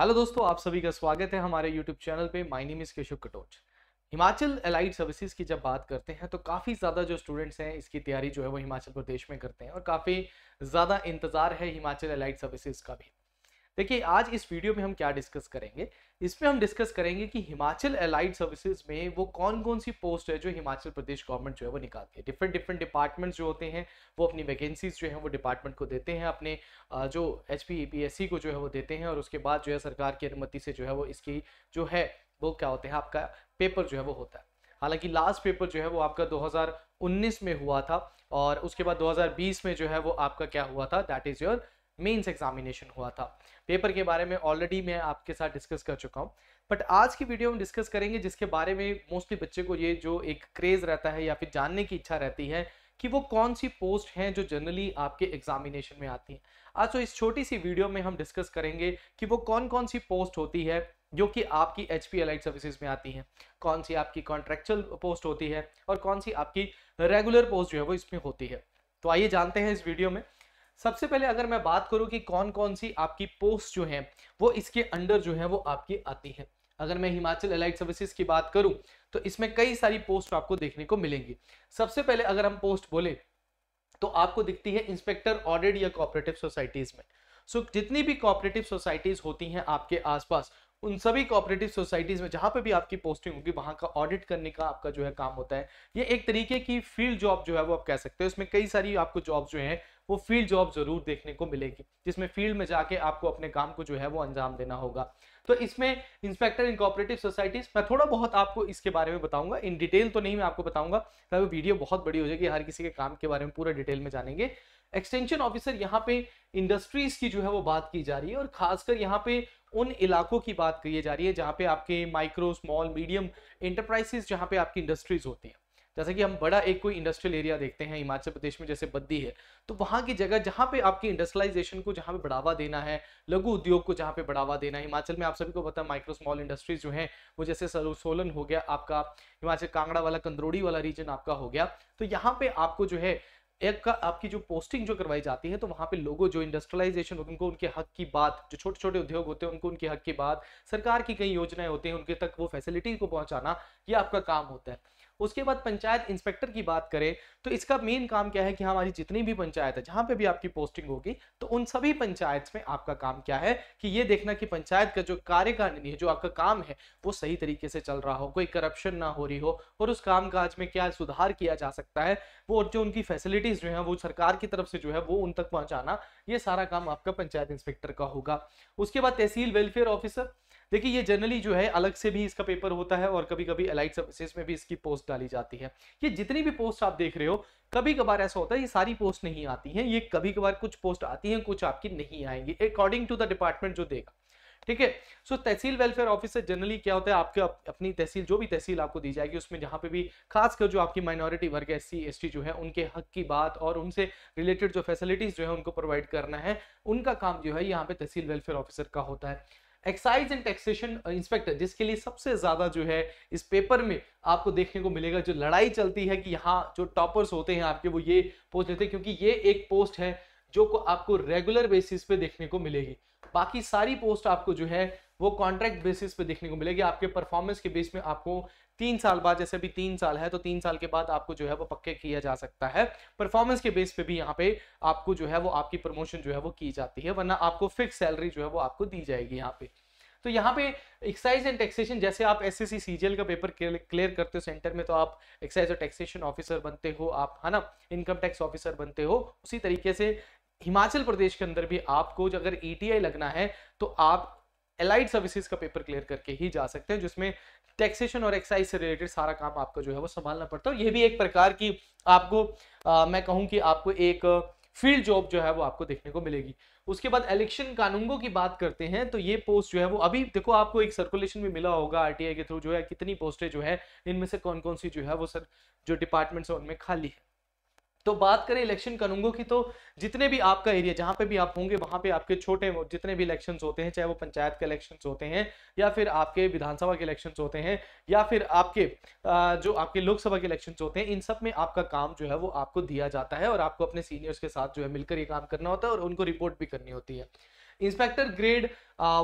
hello दोस्तों आप सभी का स्वागत है हमारे यूट्यूब चैनल पे my name is Keshav Katoch Himachal allied services की जब बात करते हैं तो काफ़ी ज़्यादा जो स्टूडेंट्स हैं इसकी तैयारी जो है वो हिमाचल प्रदेश में करते हैं और काफ़ी ज़्यादा इंतज़ार है हिमाचल एलाइड सर्विसेज का भी देखिए आज इस वीडियो में हम क्या डिस्कस करेंगे इसमें हम डिस्कस करेंगे कि हिमाचल एलाइड सर्विसेज में वो कौन कौन सी पोस्ट है जो हिमाचल प्रदेश गवर्नमेंट जो है वो निकालती है डिफरेंट डिफरेंट डिपार्टमेंट्स जो होते हैं वो अपनी वैकेंसीज जो है वो डिपार्टमेंट को देते हैं अपने जो एच पी को जो है वो देते हैं और उसके बाद जो है सरकार की अनुमति से जो है वो इसकी जो है वो क्या होते हैं आपका पेपर जो है वो होता है हालांकि लास्ट पेपर जो है वो आपका 2019 में हुआ था और उसके बाद 2020 में जो है वो आपका क्या हुआ था that is your mains examination हुआ था पेपर के बारे में ऑलरेडी मैं आपके साथ डिस्कस कर चुका हूँ बट आज की वीडियो हम डिस्कस करेंगे जिसके बारे में मोस्टली बच्चे को ये जो एक क्रेज रहता है या फिर जानने की इच्छा रहती है कि वो कौन सी पोस्ट हैं जो जनरली आपके एग्जामिनेशन में आती हैं आज तो इस छोटी सी वीडियो में हम डिस्कस करेंगे कि वो कौन कौन सी पोस्ट होती है जो कि आपकी एच पी एलाइट सर्विसेज में आती हैं कौन सी आपकी कॉन्ट्रेक्चुअल पोस्ट होती है और कौन सी आपकी रेगुलर पोस्ट जो है वो इसमें होती है तो आइए जानते हैं इस वीडियो में सबसे पहले अगर मैं बात करूँ कि कौन कौन सी आपकी पोस्ट जो है वो इसके अंडर जो है वो आपकी आती है अगर मैं हिमाचल एलाइट सर्विसेज की बात करूं तो इसमें कई सारी पोस्ट आपको देखने को मिलेंगी सबसे पहले अगर हम पोस्ट बोले तो आपको दिखती है इंस्पेक्टर ऑडिट या कॉपरेटिव सोसाइटीज में सो so, जितनी भी कॉपरेटिव सोसाइटीज होती हैं आपके आसपास उन सभी कॉपरेटिव सोसाइटीज में जहां पे भी आपकी पोस्टिंग होगी वहां का ऑडिट करने का आपका जो है काम होता है ये एक तरीके की फील्ड जॉब जो है वो आप कह सकते हो उसमें कई सारी आपको जॉब जो है वो फील्ड जॉब जरूर देखने को मिलेगी जिसमें फील्ड में जाके आपको अपने काम को जो है वो अंजाम देना होगा तो इसमें इंस्पेक्टर इन कॉपरेटिव सोसाइटीज मैं थोड़ा बहुत आपको इसके बारे में बताऊंगा इन डिटेल तो नहीं मैं आपको बताऊंगा क्योंकि वीडियो बहुत बड़ी हो जाएगी हर किसी के काम के बारे में पूरा डिटेल में जानेंगे एक्सटेंशन ऑफिसर यहाँ पे इंडस्ट्रीज की जो है वो बात की जा रही है और खासकर यहाँ पे उन इलाकों की बात की जा रही है जहाँ पे आपके माइक्रो स्मॉल मीडियम इंटरप्राइजेस जहाँ पे आपकी इंडस्ट्रीज होती हैं जैसे कि हम बड़ा एक कोई इंडस्ट्रियल एरिया देखते हैं हिमाचल प्रदेश में जैसे बद्दी है तो वहाँ की जगह जहाँ पे आपकी इंडस्ट्रियलाइजेशन को जहाँ पे बढ़ावा देना है लघु उद्योग को जहाँ पे बढ़ावा देना है हिमाचल में आप सभी को पता है माइक्रो स्मॉल इंडस्ट्रीज जो है वो जैसे सोलन हो गया आपका हिमाचल कांगड़ा वाला कंदरोड़ी वाला रीजन आपका हो गया तो यहाँ पे आपको जो है एक का आपकी जो पोस्टिंग जो करवाई जाती है तो वहाँ पे लोगों जो इंडस्ट्रियलाइजेशन होते हैं उनको उनके हक की बात जो छोटे छोटे उद्योग होते हैं उनको उनके हक की बात सरकार की कई योजनाएं होती हैं उनके तक वो फैसिलिटी को पहुंचाना ये आपका काम होता है उसके बाद पंचायत इंस्पेक्टर की बात करें तो इसका मेन काम क्या है कि हमारी जितनी भी पंचायत है जहां पे भी आपकी पोस्टिंग होगी तो उन सभी पंचायत में आपका काम क्या है कि ये देखना कि पंचायत का जो कार्यकारिणी है जो आपका काम है वो सही तरीके से चल रहा हो कोई करप्शन ना हो रही हो और उस काम काज में क्या सुधार किया जा सकता है वो जो उनकी फैसिलिटीज जो है वो सरकार की तरफ से जो है वो उन तक पहुंचाना ये सारा काम आपका पंचायत इंस्पेक्टर का होगा उसके बाद तहसील वेलफेयर ऑफिसर देखिए ये जनरली जो है अलग से भी इसका पेपर होता है और कभी कभी एलाइट सर्विसेज में भी इसकी पोस्ट डाली जाती है ये जितनी भी पोस्ट आप देख रहे हो कभी कभार ऐसा होता है ये सारी पोस्ट नहीं आती हैं ये कभी कभार कुछ पोस्ट आती हैं कुछ आपकी नहीं आएंगी अकॉर्डिंग टू द डिपार्टमेंट जो देगा ठीक है so tehsil welfare officer generally क्या होता है आपके अप, अपनी तहसील जो भी तहसील आपको दी जाएगी उसमें जहाँ पे भी खासकर जो आपकी माइनॉरिटी वर्ग एस सी एस जो है उनके हक की बात और उनसे रिलेटेड जो फैसिलिटीज जो है उनको प्रोवाइड करना है उनका काम जो है यहाँ पे तहसील वेलफेयर ऑफिसर का होता है एक्साइज एंड टैक्सेशन इंस्पेक्टर जिसके लिए सबसे ज्यादा जो है इस पेपर में आपको देखने को मिलेगा जो लड़ाई चलती है कि यहाँ जो टॉपर्स होते हैं आपके वो ये पोस्ट लेते हैं क्योंकि ये एक पोस्ट है जो को आपको रेगुलर बेसिस पे देखने को मिलेगी बाकी सारी पोस्ट आपको जो है वो कॉन्ट्रैक्ट बेसिस पे देखने को मिलेगी आपके परफॉर्मेंस के बेस में आपको तीन साल बाद जैसे अभी तीन साल है तो तीन साल के बाद आपको जो है वो पक्के किया जा सकता है परफॉर्मेंस के बेस पे भी यहाँ पे आपको जो है वो आपकी प्रमोशन जो है वो की जाती है वरना आपको फिक्स सैलरी जो है वो आपको दी जाएगी यहाँ पे तो यहाँ पे एक्साइज एंड टैक्सेशन जैसे आप एस एस का पेपर क्लियर करते हो सेंटर में तो आप एक्साइज और टैक्सेशन ऑफिसर बनते हो आप है ना इनकम टैक्स ऑफिसर बनते हो उसी तरीके से हिमाचल प्रदेश के अंदर भी आपको अगर ईटीआई e लगना है तो आप एलाइड सर्विसेज का पेपर क्लियर करके ही जा सकते हैं जिसमें टैक्सेशन और एक्साइज से रिलेटेड सारा काम आपको जो है वो संभालना पड़ता है ये भी एक प्रकार की आपको आ, मैं कहूँ कि आपको एक फील्ड जॉब जो है वो आपको देखने को मिलेगी उसके बाद इलेक्शन कानूनों की बात करते हैं तो ये पोस्ट जो है वो अभी देखो आपको एक सर्कुलेशन में मिला होगा आरटीआई के थ्रू जो है कितनी पोस्टें जो है इनमें से कौन कौन सी जो है वो सर जो डिपार्टमेंट्स है उनमें खाली है तो बात करें इलेक्शन कानूनों की तो जितने भी आपका एरिया जहां पे भी आप होंगे वहां पे आपके छोटे जितने भी इलेक्शंस होते हैं चाहे वो पंचायत के इलेक्शंस होते हैं या फिर आपके विधानसभा के इलेक्शंस होते हैं या फिर आपके जो आपके लोकसभा के इलेक्शंस होते हैं इन सब में आपका काम जो है वो आपको दिया जाता है और आपको अपने सीनियर्स के साथ जो है मिलकर ये काम करना होता है और उनको रिपोर्ट भी करनी होती है इंस्पेक्टर ग्रेड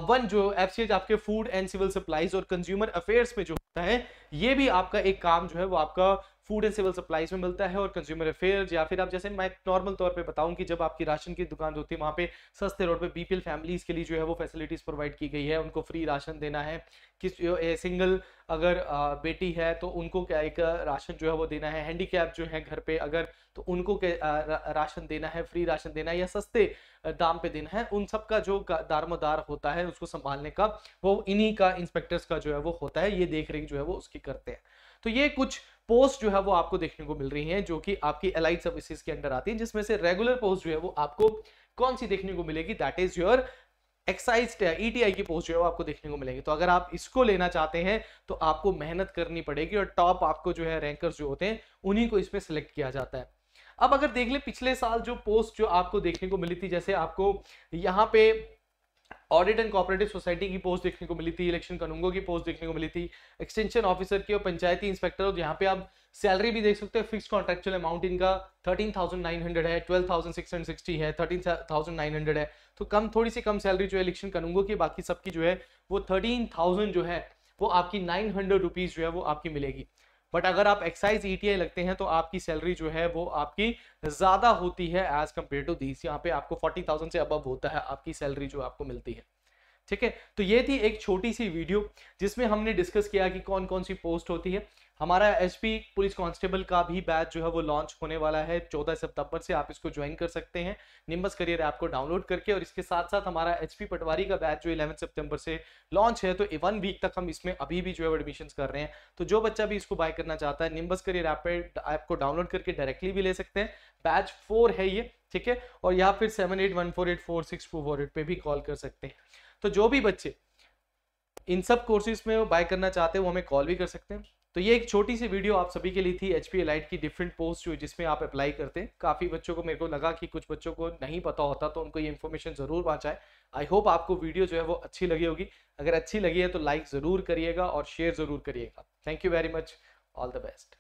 वन जो एफ आपके फूड एंड सिविल सप्लाईज और कंज्यूमर अफेयर्स में जो होता है ये भी आपका एक काम जो है वो आपका फूड एंड सिविल सप्लाईज में मिलता है और कंज्यूमर अफेयर या फिर आप जैसे मैं नॉर्मल तौर पे बताऊं कि जब आपकी राशन की दुकान होती है वहाँ पे सस्ते रोड पे बीपीएल फैमिलीज के लिए जो है वो फैसिलिटीज प्रोवाइड की गई है उनको फ्री राशन देना है किस सिंगल अगर आ, बेटी है तो उनको क्या एक राशन जो है वो देना है हैंडीकैप जो है घर पे अगर तो उनको आ, राशन देना है फ्री राशन देना है या सस्ते दाम पे देना है उन सब का जो दारमदार होता है उसको संभालने का वो इन्हीं का इंस्पेक्टर्स का जो है वो होता है ये देख रेख जो है वो उसकी करते हैं तो ये कुछ पोस्ट जो है वो आपको देखने को मिल रही है जो कि आपकी एलाइड सर्विसेज के अंडर आती है जिसमें से रेगुलर पोस्ट जो है वो आपको कौन सी देखने को मिलेगी that is your excise ETI की पोस्ट जो है वो आपको देखने को मिलेगी तो अगर आप इसको लेना चाहते हैं तो आपको मेहनत करनी पड़ेगी और टॉप आपको जो है रैंकर्स जो होते हैं उन्हीं को इसमें सेलेक्ट किया जाता है अब अगर देख ले पिछले साल जो पोस्ट जो आपको देखने को मिली थी जैसे आपको यहाँ पे ऑडिट एंड कॉपरेटिव सोसाइटी की पोस्ट देखने को मिली थी इलेक्शन कानूनगो की पोस्ट देखने को मिली थी एक्सटेंशन ऑफिसर की और पंचायती इंस्पेक्टर और यहाँ पे आप सैलरी भी देख सकते हो फिक्स कॉन्ट्रेक्चुअल अमाउंट इनका थर्टीन थाउजेंड नाइन हंड्रेड है twelve thousand six hundred sixty है थर्टीन थाउजेंड नाइन हंड्रेड है तो कम थोड़ी सी कम सैलरी जो है इलेक्शन कानूनगो की बाकी सबकी जो है वो थर्टीन थाउजेंड जो है वो आपकी नाइन हंड्रेड रुपीज़ जो है वो आपकी मिलेगी बट अगर आप एक्साइज ईटीआई e लगते हैं तो आपकी सैलरी जो है वो आपकी ज्यादा होती है एज कम्पेयर टू दीस यहाँ पे आपको फोर्टी थाउजेंड से अबव होता है आपकी सैलरी जो आपको मिलती है ठीक है तो ये थी एक छोटी सी वीडियो जिसमें हमने डिस्कस किया कि कौन कौन सी पोस्ट होती है हमारा एसपी पुलिस कांस्टेबल का भी बैच जो है वो लॉन्च होने वाला है चौदह सितंबर से आप इसको ज्वाइन कर सकते हैं निम्बस करियर ऐप को डाउनलोड करके और इसके साथ साथ हमारा एच पटवारी का बैच जो इलेवन सितंबर से लॉन्च है तो वन वीक तक हम इसमें अभी भी जो है एडमिशन कर रहे हैं तो जो बच्चा भी इसको बाय करना चाहता है निम्बस करियर ऐप पर ऐप को डाउनलोड करके डायरेक्टली भी ले सकते हैं बैच फोर है ये ठीक है और या फिर seven eight one four eight four six four four eight पे भी कॉल कर सकते हैं तो जो भी बच्चे इन सब कोर्सेज में बाय करना चाहते हैं वो हमें कॉल भी कर सकते हैं तो ये एक छोटी सी वीडियो आप सभी के लिए थी एच पी एलाइट की डिफरेंट पोस्ट जो जिसमें आप अप्लाई करते हैं काफ़ी बच्चों को मेरे को लगा कि कुछ बच्चों को नहीं पता होता तो उनको ये इन्फॉर्मेशन ज़रूर पहुँचाए आई होप आपको वीडियो जो है वो अच्छी लगी होगी अगर अच्छी लगी है तो लाइक ज़रूर करिएगा और शेयर ज़रूर करिएगा thank you very much all the best